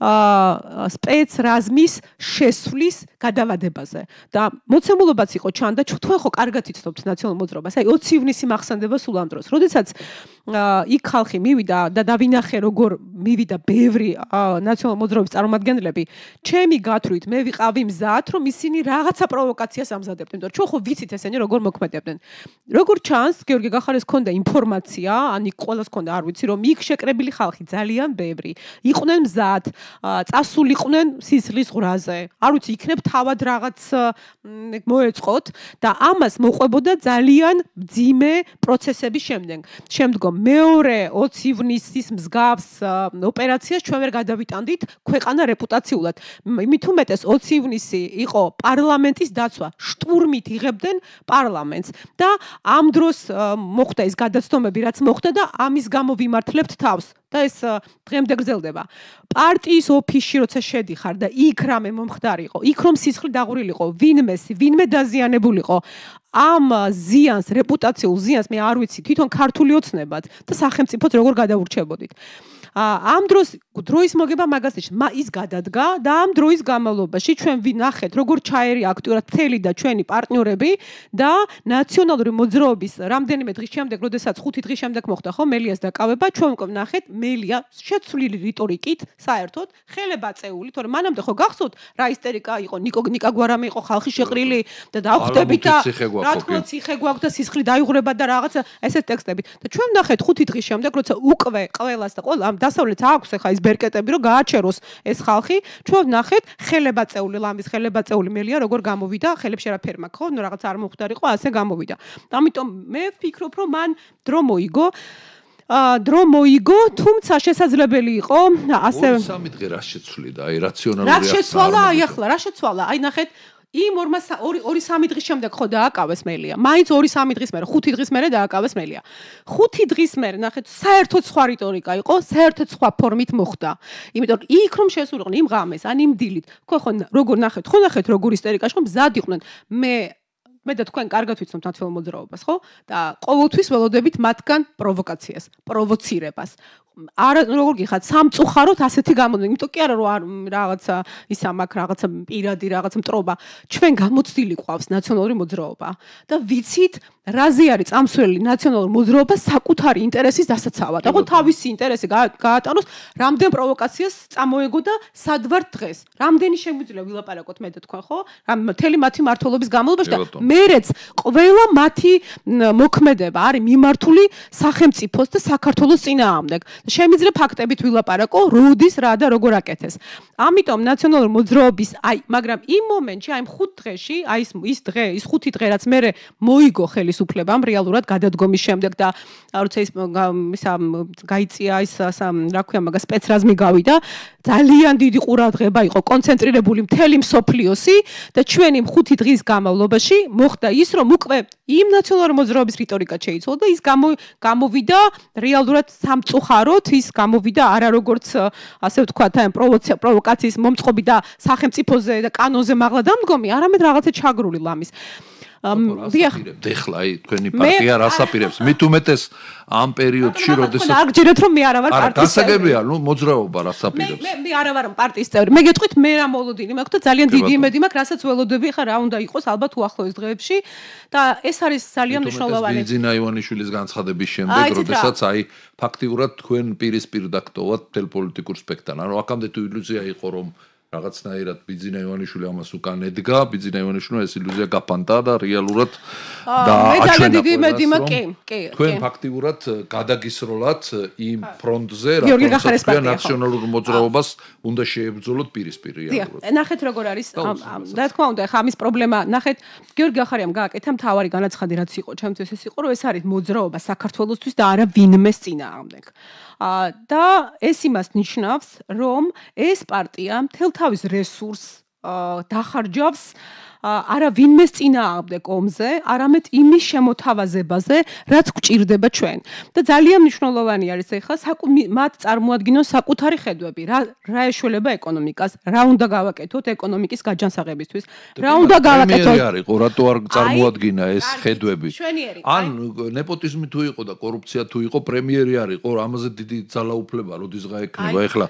აა სპეცრაზმის შესვლის გადავადებაზე და მოცემულობაც იყო ჩვენ და თქვენ ხო კარგად იცნობთ ნაციონალურ მოძრაობას აი 20 ივნისი მახსენდება სულ ამ დროს როდესაც იქ ხალხი მივიდა და დავინახე როგორ მივიდა ბევრი ნაციონალურ მოძრაობის წარმომადგენლები ჩემი გათრუით მე ვიყავი მზად რომ ისინი რაღაცა პროვოკაციას ამზადებდნენ იმიტომ რომ ჩვენ ხო ვიცით ესენი როგორ მოქმედებდნენ როგორ ჩანს გიორგი გახარეს ქონდა ინფორმაცია ანი ყოველას ქონდა არ ვიცი რომ იქ შეკრებილი ხალხი ძალიან ბევრი იყვნენ მზად წასულიყვნენ სისხლის ღრაზე არ ვიცი იქნებ თავად რაღაც მოეწყოთ და ამას მოყვებოდა ძალიან ძიმე პროცესების შემდეგ. შემდგომ მეორე 20 ივნისის მსგავს ოპერაციას ჩვენ ვერ გადავიტანდით ქვეყანა რეპუტაციულად. იმით უმეტეს 20 ივნისი იყო პარლამენტის დაცვა. შტურმით იღებდნენ პარლამენტს და ამ დროს მოხდა ეს გადაცდომები, რაც მოხდა და ამის გამო ვიმართლებთ თავს. და ეს დღემდე გრძელდება. პარტიის ოფისში როცა შედიხარ და იქ რამე მომხდარიყო, იქ რომ სიცხრი დაღურილიყო ვინმე ვინმე დაზიანებულიყო ამ ზიანს რეპუტაციულ ზიანს მე არ ვიცი თვითონ ქართული ოცნებად და სახელმწიფოდ როგორ გადაურჩებოდით ამ დროს დროის მოგება მაგასეში ის გადადგა და ამ დროის გამალობაში ჩვენ ვინახეთ როგორ ჩაერი აქტიურად წელი და ჩვენი პარტნიორები და ნაციონალური მოძრაობის რამდენიმე დღის შემდეგ როდესაც 5 დღის შემდეგ მოხდა ხო მელიას დაკავება ჩვენ ვნახეთ მელია შეცვლილი რიტორიკით საერთოდ ხელებაწეული თორე მანამდე ხო გახსოვთ რა ისტერიკა იყო ნიკო ნიკა გვარამე იყო ხალხი შეყრილი და დავხვდებით და რა თქმა ციხე გვაქვს და სისხლი დაიღრება და რაღაცა ესეთ ტექსტებით და ჩვენ ვნახეთ 5 დღის შემდეგ როცა უკვე ყველას და ყველა ამ დასავლეთს აქვს ახლა ეს ბერკეტები, რომ გააჩეროს ეს ხალხი. ჩვენ ნახეთ ხელებაწეული ლამის ხელებაწეული მელია როგორ გამოვიდა, ხელებს შერაფერმა, ხო? ნუ რაღაც არ მომხდარ იყო, ასე გამოვიდა. ამიტომ მე ვფიქრობ, რომ მან დრო მოიგო ა დრო მოიგო, თუმცა შესაძლებელი იყო ასე 2-3 დღე რა შეცვლიდა, აი რაციონალური რეაქცია. რა შეცვლა აი ახლა, რა შეცვლა? აი ნახეთ, იმ ორმა ორი ორი სამი დღის შემდეგ ხო დააკავეს მელია. მაინც ორი სამი დღის მერე, ხუთი დღის მერე დააკავეს მელია. ხუთი დღის მერე ნახეთ, საერთოდ სხვა რიტორიკა იყო, საერთოდ სხვა ფორმით მოხდა. იმიტომ რომ იქ რომ შეესურიყნენ იმ ღამეს, ან იმ დილით, ხო ხო როგორ ნახეთ, ხო ნახეთ როგორ ისტერიკაში ხომ მზად იყვნენ. მე მე და თქვენ კარგად ვიცნობთ თათვეულ მოძრაობას, ხო? და ყოველთვის ველოდებით მათგან პროვოკაციას, პროვოცირებას. არა როგორ გიხარ სამწუხაროდ ასეთი გამოდინ იმიტომ კი არა რომ არ რაღაცა ისა მაგ რაღაცა პირადი რაღაცა მტრობა ჩვენ გამოცდილი ყავს ნაციონალური მოძრაობა და ვიცით რაზე არის წამსვლელი ნაციონალურ მოძრაობას საკუთარი ინტერესის დასაცავად. აღო თავისი ინტერესი გაატაროს, რამდენ პროვოკაციას წამოეგო და სადვარ დღეს. რამდენი შემიძლია ვილაპარაკოთ მე და თქვენ ხო? რამ მთელი მათი მართლობის გამოლობაში და მერეც ყველა მათი მოქმედება არის მიმართული სახელმწიფოს და საქართველოს წინააღმდეგ. შემიძლია ფაქტებით ვილაპარაკო, როდის რა და როგორ აკეთეს. ამიტომ ნაციონალურ მოძრაობის აი, მაგრამ იმ მომენტში, აი, 5 დღეში, აი ის ის დღე, ის 5 დღე რაც მე მოიგო ხელის უფლებამ რეალურად გადადგომის შემდეგ და როცა ის ისა გაიწია ის რა ქვია მაგას სპეცრაზმი გავიდა ძალიან დიდი ყურადღება იყო კონცენტრირებული მთელი მსოფლიოსი და ჩვენი ხუთი დღის გამავლობაში მოხდა ის რომ უკვე იმ ნაციონალური მოძრაობის რიტორიკა შეიცვალა და ის გამოვიდა რეალურად სამწუხაროდ ის გამოვიდა არა როგორც ასე ვთქვათ აი პროვოცი პროვოკაციის მომწყობი და სახელმწიფოზე და კანონზე მაღლა დამდგომი არამედ რაღაცა ჩაგრული ლამის დიახ ეხლა აი თქვენი პარტია რას აპირებს მით უმეტეს ამ პერიოდში როდესაც არ გჯერეთ რომ მე არა ვარ პარტიის წევრი არა გასაგებია ნუ მოძრაობა რას აპირებს მე მე არა ვარ პარტიის წევრი მე გეტყვით მე რა მოლოდინი მაქვს და ძალიან დიდი იმედი მაქვს რასაც ველოდები ხა რა უნდა იყოს ალბათ უახლოეს დღეებში და ეს არის ძალიან მნიშვნელოვანი მე ძინა ივანიშვილის განცხადების შემდეგ როდესაც აი ფაქტიურად თქვენ პირისპირ დაქტოვათ თელ პოლიტიკურ სპექტანა რომ აქამდე თუ ილუზია იყო რომ რაღაცნაირად ბიძინა ივანიშვილი ამას უკან ედგა, ბიძინა ივანიშვილი ეს ილუზია გაფანტა და რეალურად და აჩვენა. თქვენ ფაქტიურად э, გადაგისროლათ э, იმ ფრონტზე, რაც ქვია ნაციონალურ მოძრაობას უნდა შეებრძოლოთ პირისპირ რეალურად. ნახეთ როგორ არის და თქმა უნდა, ხა ამის პრობლემა, ნახეთ, გიორგი ახარიამ გააკეთა მთავარი განაცხადი რაც იყო, ჩემთვის ეს იყო, რომ ეს არის მოძრაობა საქართველოსთვის და არა ვინმეს წინააღმდეგ. და ეს იმას ნიშნავს, რომ ეს პარტია მთელ თავის რესურს დახარჯავს აა არა ვინმეს წინა აღდგ კომზე, არამედ იმის შემოთავაზებაზე, რაც გვჭირდება ჩვენ. და ძალიან მნიშვნელოვანი არის ეხლა მათ წარმოადგინონ საკუთარი ხედვები, რა რა ეშველება ეკონომიკას, რა უნდა გავაკეთოთ ეკონომიკის გაჯანსაღებისთვის, რა უნდა გავაკეთოთ. მე არის, რატო არ წარმოადგინა ეს ხედვები? ან ნეპოტიზმი თუ იყო და კორუფცია თუ იყო, პრემიერი არისო, ამაზე დიდი ძალაუფლება როდის გაექნება ეხლა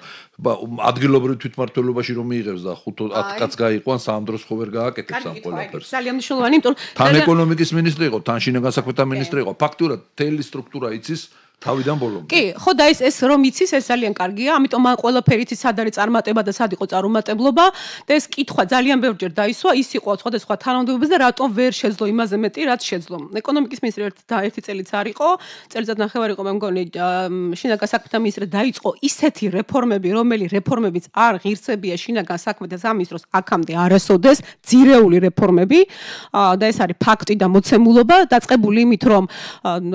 ადგილობრივ თვითმართველობაში რომ იიღებს და 5-10 კაც გაიყვანს, ამ დროს ხო ვერ გააკეთებს. ხარ ამ ყველაფერს. ძალიან მნიშვნელოვანი, იმიტომ რომ თან ეკონომიკის მინისტრი იყო, თან შინაგან საქმეთა მინისტრი იყო. ფაქტურად თელი სტრუქტურა იცის თავიდან ბოლომდე. კი, ხო და ეს ეს რომ იცის, ეს ძალიან კარგია, ამიტომ მან ყველაფერი იცი სად არის წარმატება და სად იყო წარუმატებლობა და ეს კითხვა ძალიან ბევრჯერ დაისვა, ის იყო სხვადასხვა თანამდებობებზე და რატომ ვერ შეძლო იმაზე მეტი, რაც შეძლო. ეკონომიკის მინისტრი ერთ და ერთი წელიც არისო, წელიწად ნახევარი იყო, მე მგონი, შინაგან საქმეთა მინისტრი დაიწყო ისეთი რეფორმები, რომელი რეფორმებიც არ ღირსებია შინაგან საქმეთა სამინისტროს აქამდე არასოდეს, ძირეული რეფორმები და ეს არის ფაქტი და მოცემულობა, დაწቀბული იმით რომ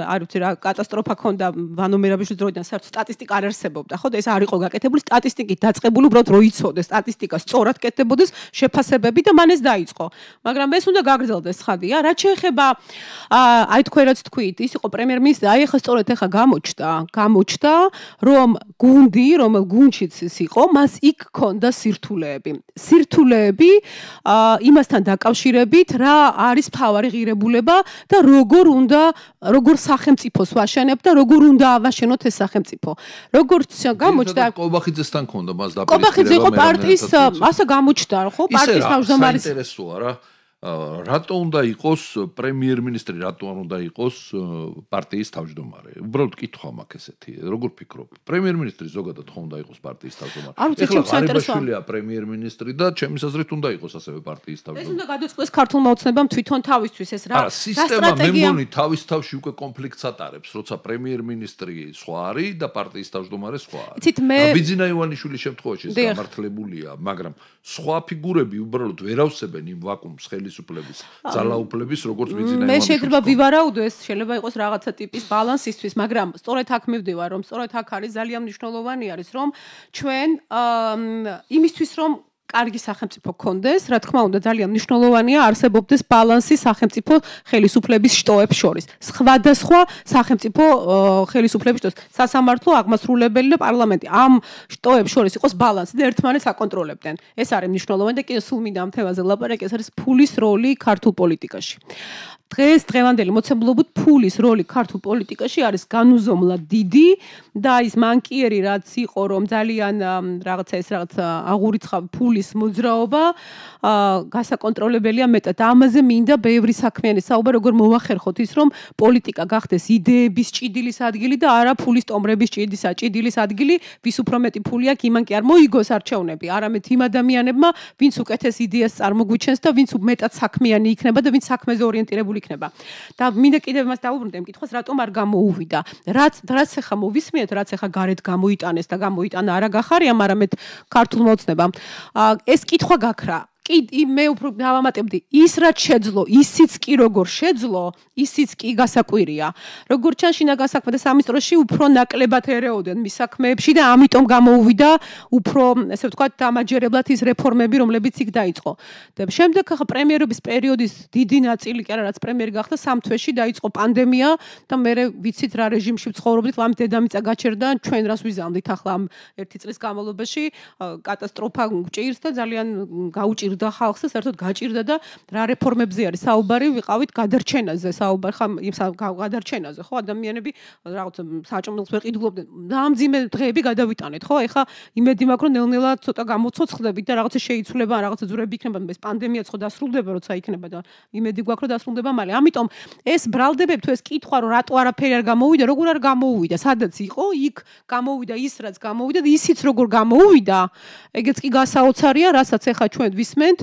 არ ვიცი რა კატასტროფა ქონდა ვანომერაბიშვილის დროიდან საერთოდ სტატისტიკა არ არსებობდა. ხო და ეს არ იყო გაკეთებული სტატისტიკით დაწቀბული უბრალოდ რო იცოდე სტატისტიკა სწორად კეთებოდეს შეფასებები და მან ეს დაიწყო. მაგრამ ეს უნდა გაგრძელდეს ხადია. რაც შეეხება აი თქვენ რაც თქვით, ის იყო პრემიერ-მინისტრი, აი ეხა სწორედ ეხა გამოჩნდა, გამოჩნდა, რომ გუნდი, რომ გუნჩიც ის იყო, მას იქ ქონდა სირთულეები. სირთულეები აა იმასთან დაკავშირებით, რა არის ფავარი ღირებულება და როგორ უნდა როგორ სახელმწიფოს ვაშენებ და როგორ უბრუნდა ავაშენოთ ეს სახელმწიფო. როგორც გამოჩნდა კობახიძესთან ქონდა მას დაპირისპირება. კობახიძე იყო პარტიის ასე გამოჩნდა ხო? პარტიის თავმჯდომარის ისე რა, საინტერესოა რა. რატო უნდა იყოს პრემიერ-მინისტრი, რატო უნდა იყოს პარტიის თავმჯდომარე? უბრალოდ კითხვა მაქვს ესეთი. როგორ ფიქრობ? პრემიერ-მინისტრი ზოგადად თქო უნდა იყოს პარტიის თავმჯდომარე. ანუ ეს ხო საინტერესოა პრემიერ-მინისტრი და ჩემი აზრით უნდა იყოს ასევე პარტიის თავმჯდომარე. ეს უნდა გადაწყდეს ქართულ მოწნებამ თვითონ თავისთვის ეს რა? და სისტემა მე მგონი თავის თავში უკვე კონფლიქტს ატარებს, როცა პრემიერ-მინისტრი სხვა არის და პარტიის თავმჯდომარე სხვა არის. თით მე ბიძინა ივანიშვილის შემთხვევაში ეს გამართლებულია, მაგრამ სხვა ფიგურები უბრალოდ ვერავსებენ იმ ვაკუუმს ხელის ხელისუფლების ძალაუფლების როგორც მიძინა მე შეიძლება ვივარაუდო ეს შეიძლება იყოს რაღაცა ტიპის ბალანსისთვის მაგრამ სწორედ აქ მივდივარ რომ სწორედ აქ არის ძალიან მნიშვნელოვანი არის რომ ჩვენ იმისთვის რომ კარგი სახელმწიფო კონდეს, რა თქმა უნდა, ძალიან მნიშვნელოვანია არსებობდეს ბალანსი სახელმწიფო ხელისუფლების შტოებს შორის. სხვადასხვა სახელმწიფო ხელისუფლების შტოებს, სასამართლო, აღმასრულებელი და პარლამენტი. ამ შტოებს შორის იყოს ბალანსი და ერთმანეთს აკონტროლებდნენ. ეს არის მნიშვნელოვანი და კიდე სულ მინდა ამ თემაზე ლაპარაკი, ეს არის ფულის როლი ქართულ პოლიტიკაში. დღეს დღევანდელი მოცემულობით ფულის როლი ქართულ პოლიტიკაში არის განუზომლად დიდი და ის მანკიერი რაც იყო რომ ძალიან რაღაცა ეს რაღაც აგურიცხავ ფულის მოძრაობა გასაკონტროლებელია მეტად ამაზე მინდა ბევრი საქმიანი საუბარი როგორ მოвахერხოთ ის რომ პოლიტიკა გახდეს იდეების ჭიდილის ადგილი და არა ფულის ტომრების ჭიდილისა ჭიდილის ადგილი ვის უფრო მეტი ფული აქვს იმან კი არ მოიგოს არჩეულები არამედ იმ ადამიანებმა ვინც უკეთეს იდეას წარმოგვიჩენს და ვინც მეტად საქმიანი იქნება და ვინც საქმეზე ორიენტირებული იქნება. და მინდა კიდევ მას დაუბრუნდე იმ კითხვას, რატომ არ გამოუვიდა? რაც რაც ახლა მოვისმენთ, რაც ახლა გარეთ გამოიტანეს და გამოიტანა არა გახარია, მაგრამ მე ქართულ მოცნებამ. ეს კითხვა გაქრა, კი მე უფრო დავამატებდი ის რაც შეძლო ისიც კი როგორ შეძლო ისიც კი გასაკვირია როგორ ჩანს შინა გასაკვირია და სამისტროში უფრო ნაკლებად ერეოდენ მის საქმეებში და ამიტომ გამოუვიდა უფრო ესე ვთქვა დამაჯერებლად ის რეფორმები რომლებიც იქ დაიწყო და შემდეგ ხა პრემიერობის პერიოდის დიდი ნაწილი კი არა რაც პრემიერი გახდა სამ თვეში დაიწყო პანდემია და მე ვიცით რა რეჟიმში ვცხოვრობდით ლამ დედამიწა გაჩერდა ჩვენ რას ვიზამდით ახლა ამ ერთი წლის განმავლობაში კატასტროფა გჭირს და ძალიან გაუჭირს გაჭირდა ხალხს და საერთოდ გაჭირდა და რა რეფორმებზე არის საუბარი ვიყავით გადარჩენაზე საუბარ ხა იმ გადარჩენაზე ხო ადამიანები რაღაც საჭმელს ვეყიდლობდნენ დაამძიმე დღეები გადავიტანეთ ხო ეხა იმედი მაქვს რომ ნელ-ნელა ცოტა გამოცოცხლებით და რაღაცა შეიცვლება რაღაცა ზურები იქნება ეს პანდემიაც ხო დასრულდება როცა იქნება და იმედი გვაქვს რომ დასრულდება მალე ამიტომ ეს ბრალდებებ თუ ეს კითხვა რომ რატო არაფერი არ გამოვიდა როგორ არ გამოვიდა სადაც იყო იქ გამოვიდა ის რაც გამოვიდა და ისიც როგორ გამოვიდა ეგეც კი გასაოცარია რასაც ეხა ჩვენ ვისმენ მოვიდნენთ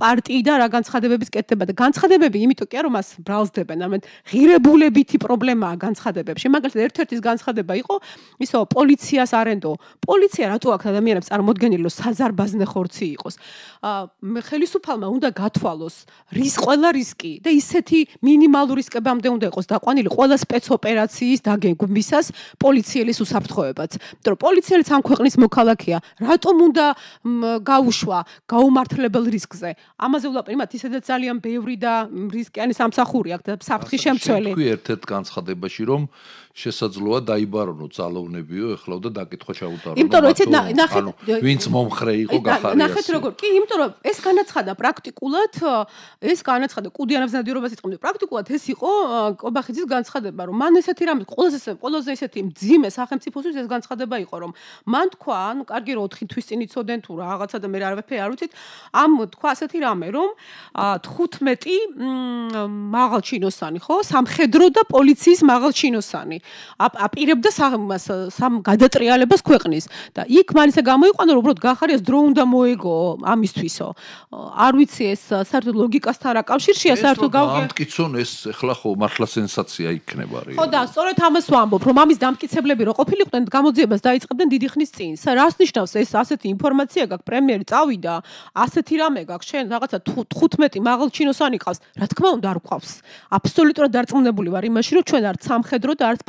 პარტიიდან რა განცხადებების კეთდება და განცხადებები იმიტომ კი არა რომ მას ბრალდებენ ამეთ ღირებულებითი პრობლემაა განცხადებებში მაგალითად ერთ-ერთის განცხადება იყო ისო პოლიციას არენდო პოლიცია რატო აქვს ადამიანებს წარმოქმნილო საზარბაზნე ხორცი იყოს მე ხელისუფალმა უნდა გათვალოს რის ყველა რისკი და ისეთი მინიმალური რისკებამდე უნდა იყოს დაყვანილი ყველა სპეცოპერაციის დაგეგმვისას პოლიციელის უსაფრთხოებაც იმიტომ რომ პოლიციელი სამ ქვეყნის მოქალაქეა რატომ უნდა გაუშვა გაუმართლა level risk-ზე. ამაზე ვლაპარაკობთ, ისედაც ძალიან ბევრი და რისკიანი სამსახური აქვს და საფრთხის შემცველი. თქვი ერთ-ერთ განცხადებაში, რომ შესაძლოა დაიბარონო ძალოვნებიო ახლა და დაკითხვა ჩაუტარო. იმიტომ რომ ეცეთ ნახეთ ვინც მომხრე იყო გახარია. ნახეთ როგორ კი იმიტომ რომ ეს განაცხადა პრაქტიკულად ეს განაცხადა კუდიანავ ზნადირობას იყენდნენ პრაქტიკულად ეს იყო კობახიძის განცხადება რომ მან ესეთი რამე ყველაზე ყველაზე ესეთი მძიმე სახელმწიფოსთვის ეს განცხადება იყო რომ მან თქვა ანუ კარგი რა 4 თვის წინ იცოდნენ თუ რაღაცა და მე რა ვეფე არ ვიცით ამ თქვა ასეთი რამე რომ 15 მაღალჩინოსანი ხო სამხედრო და პოლიციის მაღალჩინოსანი აპირებდა სამ სამ გადატრიალებას ქვეყნის და იქ მან ისე გამოიყვანა რომ უბრალოდ გახარიას დრო უნდა მოეგო ამისთვისო არ ვიცი ეს საერთოდ ლოგიკასთან რა კავშირშია საერთოდ გავგე ამტკიცონ ეს ხლა ხო მართლა სენსაცია იქნება რა ხო და სწორედ ამას ვამბობ რომ ამის დამტკიცებლები რომ ყოფილიყვნენ გამოძიებას დაიწყებდნენ დიდი ხნის წინ რას ნიშნავს ეს ასეთი ინფორმაცია გაქვს პრემიერი წავიდა ასეთი რამე გაქვს შენ რაღაცა 15 მაღალჩინოსანი ყავს რა თქმა უნდა არ ყავს აბსოლუტურად დარწმუნებული ვარ იმაში რომ ჩვენ არც სამხედრო და არც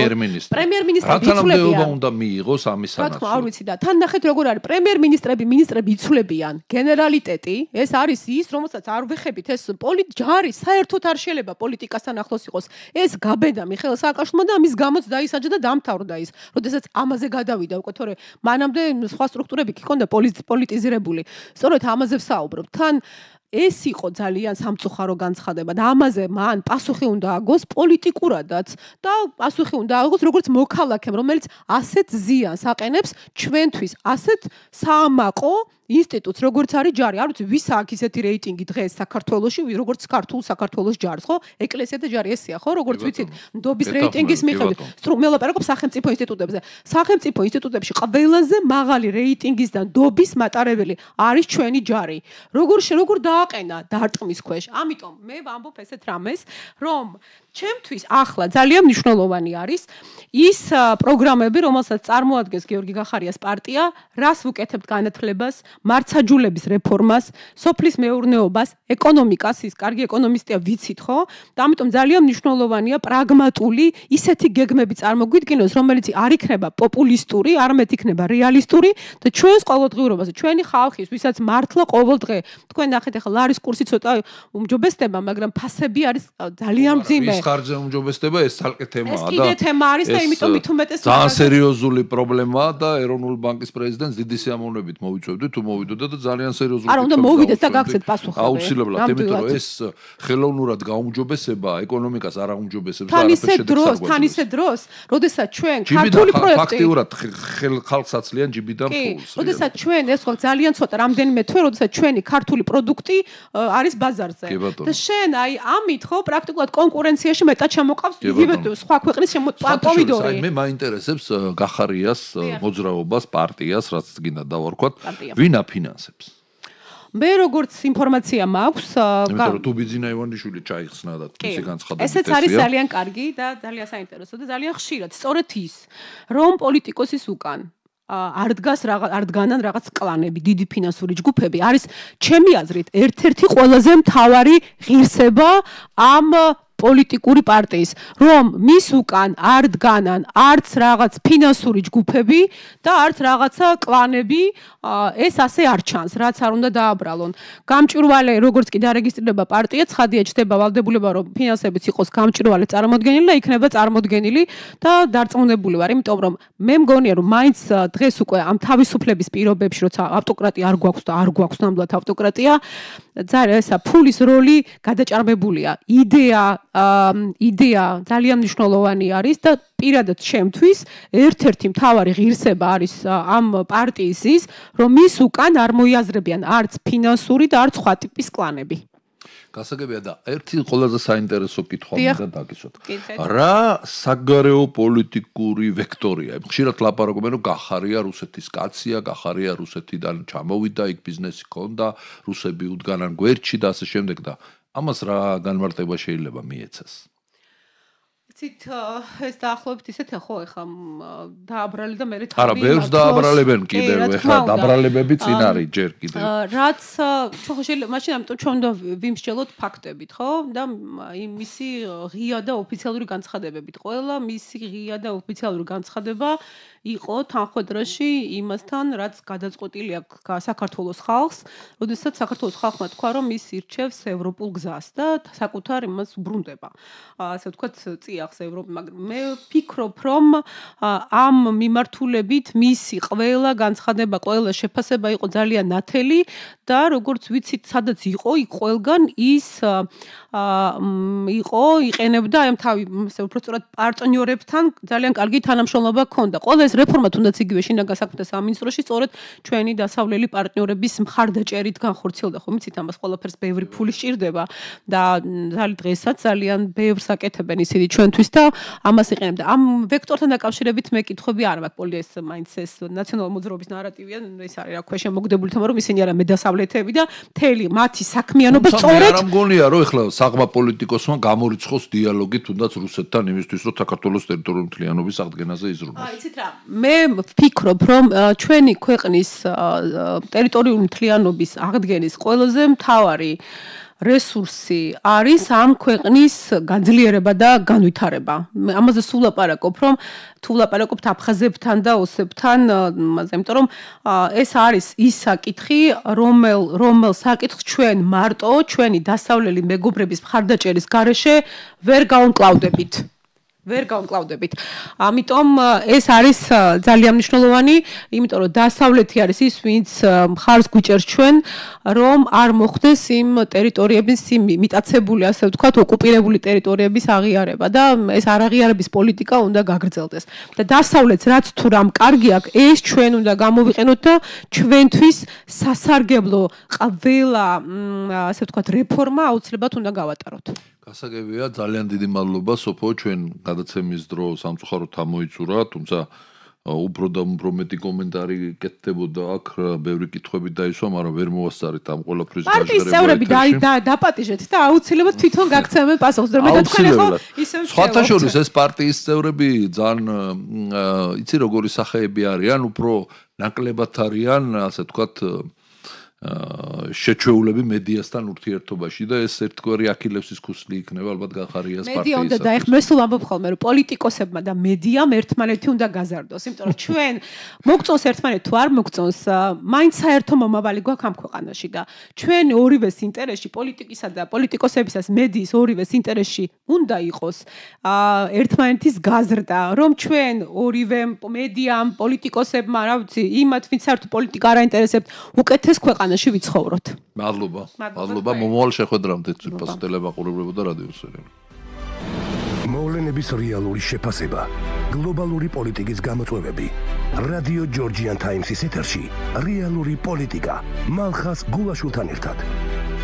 პრემიერ-მინისტრი. პრემიერ-მინისტრი იცვლებიან. რა თანამდებობა უნდა მიიღოს ამის სანაცვლოდ? რა თქმა არ ვიცი და თან ნახეთ როგორ არის პრემიერ-მინისტრები, მინისტრები იცვლებიან. გენერალიტეტი, ეს არის ის, რომელსაც არ ვეხებით ეს პოლიტჯარი საერთოდ არ შეიძლება პოლიტიკასთან ახლოს იყოს. ეს გაბედა მიხეილ სააკაშვილმა და ამის გამოც დაისაჯა და დამთავრდა ის. როდესაც ამაზე გადავიდა უკვე თორე მანამდე სხვა სტრუქტურები კი ქონდა პოლიტიზირებული. სწორედ ამაზე ვსაუბრობ. თან ეს იყო ძალიან სამწუხარო განცხადება და ამაზე მან პასუხი უნდა აგოს პოლიტიკურადაც და პასუხი უნდა აგოს როგორც მოქალაქემ რომელიც ასეთ ზიანს აყენებს ჩვენთვის ასეთ საამაყო ინსტიტუტს, როგორც არის ჯარი, არ ვიცი, ვის აქვს ისეთი რეიტინგი დღეს საქართველოსში, როგორც ქართულ საქართველოს ჯარს, ხო? ეკლესია და ჯარი ესეა, ხო? როგორც ვიცით, ნდობის რეიტინგის მიხედვით, მელაპარაკობ სახელმწიფო ინსტიტუტებზე. სახელმწიფო ინსტიტუტებში ყველაზე მაღალი რეიტინგის და ნდობის მატარებელი არის ჩვენი ჯარი. როგორ როგორ დააყენა დარტყმის ქვეშ? ამიტომ მე ვამბობ ესეთ რამეს, რომ ჩემთვის ახლა ძალიან მნიშვნელოვანი არის ის პროგრამები, რომელსაც წარმოადგენს გიორგი გახარიას პარტია, რას უკეთებთ განათლებას, მარცაჯულების რეფორმას, სოფლის მეურნეობას, ეკონომიკას, ის კარგი ეკონომისტია ვიცით, ხო? და ამიტომ ძალიან მნიშვნელოვანია პრაგმატული ისეთი გეგმები წარმოგვიდგინოს, რომელიც არ იქნება პოპულისტური, არამედ იქნება რეალისტური და ჩვენს ყოველდღიურობას, ჩვენი ხალხის, ვისაც მართლა ყოველდღე, თქვენ ნახეთ ახლა ლარის კურსი ცოტა უმჯობესდება, მაგრამ ფასები არის ძალიან ძიმე. ის ხარჯზე უმჯობესდება, ეს ძალკე თემაა და ეს კიდე თემა არის და იმიტომ მით უმეტეს ძალიან სერიოზული პრობლემაა და ეროვნულ ბანკის პრეზიდენტს დიდი სიამოვნებით მოვიწევდი თუ მოვიდოდა და ძალიან სერიოზული არა უნდა მოვიდეს და გაგცეთ პასუხი აუცილებლად იმიტომ რომ ეს ხელოვნურად გაუმჯობესება ეკონომიკას არ აუმჯობესებს და არაფერ შედეგს არ აქვს თანისე დროს როდესაც ჩვენ ქართული პროექტი ფაქტიურად ხალხს აცლიან ჯიბიდან ფულს როდესაც ჩვენ ეს ხო ძალიან ცოტა რამდენიმე თვე როდესაც ჩვენი ქართული პროდუქტი არის ბაზარზე და შენ აი ამით ხო პრაქტიკულად კონკურენციაში მეტად ჩამოყავს ჯიბედ სხვა ქვეყნის პომიდორი აი მე მაინტერესებს გახარიას მოძრაობას პარტიას რაც გინდა დავარქვა ვინა დაფინანსებს. მე როგორც ინფორმაცია მაქვს, იმიტომ რომ დუბიძინა ივანიშვილი ჩაიხსნა და ისე განცხადა. ესეც არის ძალიან კარგი და ძალიან საინტერესო და ძალიან ხშირად სწორედ ის, რომ პოლიტიკოსის უკან არ დგას რაღაც არ დგანან რაღაც კლანები, დიდი ფინანსური ჯგუფები. არის ჩემი აზრით ერთ-ერთი ყველაზე მთავარი ღირსება ამ პოლიტიკური პარტიის, რომ მის უკან არ დგანან არც რაღაც ფინანსური ჯგუფები და არც რაღაცა კლანები, ეს ასე არ ჩანს, რაც არ უნდა დააბრალონ. გამჭვირვალე როგორც კი დარეგისტრირება პარტია, ცხადია ჩდება ვალდებულება, რომ ფინანსებიც იყოს გამჭვირვალე წარმოადგენელი და იქნება წარმოადგენელი და დარწმუნებული ვარ, იმიტომ რომ მე მგონია რომ მაინც დღეს უკვე ამ თავისუფლების პირობებში როცა ავტოკრატია არ გვაქვს და არ გვაქვს ნამდვილად ავტოკრატია ძალიან ესა ფულის როლი გადაჭარბებულია იდეა იდეა ძალიან მნიშვნელოვანი არის და პირადად შემთთვის ერთ-ერთი მთავარი ღირსება არის ამ პარტიის ის, რომ ის უკან არ მოიაზრებიან არც ფინანსური და არც სხვა ტიპის კლანები. გასაგებია და ერთი ყველაზე საინტერესო კითხვა უნდა დაგისვათ. რა საგარეო პოლიტიკური ვექტორია? ხშირად ლაპარაკობენ, რომ გახარია რუსეთის კაცია, გახარია რუსეთიდან ჩამოვიდა, იქ ბიზნესი ქონდა, რუსები უდგანან გვერდში და ასე შემდეგ და ამას რა განმარტება შეიძლება მიეცეს? ცით ეს დაახლოებით ისეთ ხო ეხა დააბრალე და მე რე თქვი არა ბევრს დააბრალებენ კიდევ ეხა დააბრალებები წინ არის ჯერ კიდევ რაც ჩვენ შეიძლება მაშინ ამიტომ ჩვენ უნდა ვიმსჯელოთ ფაქტებით ხო და მისი ღია და ოფიციალური განცხადებებით ყველა მისი ღია და ოფიციალური განცხადება იყო თანხმდრაში იმასთან, რაც გადაწყვეტილი აქვს საქართველოს ხალხს, როდესაც საქართველოს ხალხმა თქვა, რომ ის ირჩევს ევროპულ გზას და საკუთარ იმას უბრუნდება. ასე ვთქვათ, წიახს ევროპა, მაგრამ მე ფიქრობ, რომ ამ მიმართულებით მისი ყველა განცხადება, ყველა შეფასება იყო ძალიან ნათელი და როგორც ვიცით, სადაც იყო, იქ ყველგან ის ა იყო, იყენებდა აი ამ თავი, უბრალოდ პარტნიორებთან ძალიან კარგი თანამშრომლობა ჰქონდა. ყველა ეს რეფორმა თუნდაც იგივე შინაგან საქმეთა სამინისტროში სწორედ ჩვენი დასავლელი პარტნიორების მხარდაჭერით განხორციელდა. ხომ იცით ამას ყველაფერს ბევრი ფული სჭირდება და ძალი დღესაც ძალიან ბევრს აკეთებენ ისინი ჩვენთვის და ამას იყენებ და ამ ვექტორთან დაკავშირებით მე კითხები არ მაქვს პოლი ეს მაინც ეს ნაციონალური მოძრაობის ნარატივია ეს არის რა ქვია შემოგდებული თემა რომ ისინი არა მე დასავლეთები და მთელი მათი საქმიანობა სწორედ არ მგონია რომ ეხლა საღმა პოლიტიკოსმა გამორიცხოს დიალოგი თუნდაც რუსეთთან იმისთვის რომ საქართველოს ტერიტორიული მთლიანობის აღდგენაზე იზრუნოს აი ცით რა მე ვფიქრობ, რომ ჩვენი ქვეყნის ტერიტორიული მთლიანობის აღდგენის ყველაზე მთავარი რესურსი არის ამ ქვეყნის განძლიერება და განვითარება. ამაზე სულ ლაპარაკობ, რომ თუ ლაპარაკობთ აფხაზებთან და ოსებთან, ამაზე, იმიტომ რომ ეს არის ის საკითხი, რომელ რომელ საკითხს ჩვენ მარტო ჩვენი დასავლელი მეგობრების მხარდაჭერის გარეშე ვერ გაუნკლავდებით. ვერ გავკლავდებით. ამიტომ ეს არის ძალიან მნიშვნელოვანი, იმიტომ რომ დასავლეთი არის ის, ვინც მხარს გუჭერს ჩვენ, რომ არ მოხდეს იმ ტერიტორიების იმ მიტაცებული, ასე ვთქვათ, ოკუპირებული ტერიტორიების აღიარება და ეს არაღიარების პოლიტიკა უნდა გაგრძელდეს. და დასავლეთს რაც თუ რამ კარგი აქვს, ეს ჩვენ უნდა გამოვიყენოთ და ჩვენთვის სასარგებლო ყველა ასე ვთქვათ, რეფორმა აუცილებლად უნდა გავატაროთ. გასაგებია ძალიან დიდი მადლობა სოფო ჩვენ გადაცემის დრო სამწუხაროდ ამოიწურა თუმცა უბრო და უბრო მეტი კომენტარი კეთდებოდა აქ ბევრი კითხვები დაისვა მაგრამ ვერ მოასწარეთ ამ ყველაფრის გასაგებია პარტიის წევრები დააპატიჟეთ და აუცილებლად თვითონ გაგცემენ პასუხს რომ მე და თქვენ ახლა ისევ სხვათა შორის ეს პარტიის წევრები ძალიან იცი როგორი სახეები არიან უბრო ნაკლებად არიან ასე თქვათ შეჩეულები მედიასთან ურთიერთობაში და ეს ერთგვარი აქილევსის ქუსლი იქნება ალბათ გახარიას პარტიისა. მედია უნდა დაეხმაროს ამბობ ხოლმე რომ პოლიტიკოსებმა და მედიამ ერთმანეთი უნდა გაზარდოს, იმიტომ რომ ჩვენ მოგწონს ერთმანეთ თუ არ მოგწონს, მაინც საერთო მომავალი გვაქვს ამ ქვეყანაში და ჩვენ ორივეს ინტერესში პოლიტიკისა და პოლიტიკოსებისას მედიის ორივეს ინტერესში უნდა იყოს ერთმანეთის გაზრდა, რომ ჩვენ ორივე მედიამ, პოლიტიკოსებმა, რა ვიცი, იმათ ვინც საერთო პოლიტიკა არ აინტერესებს, უკეთეს ქვეყანა ქვეყანაში ვიცხოვროთ. მადლობა. მადლობა მომავალ შეხვედრამდე წარსდელება ყურებებოდა რადიოსერიალ. მოვლენების რეალური შეფასება, გლობალური პოლიტიკის გამოწვევები, რადიო ჯორჯიან ტაიმსის ეთერში რეალური პოლიტიკა, მალხას გულაშულთან ერთად.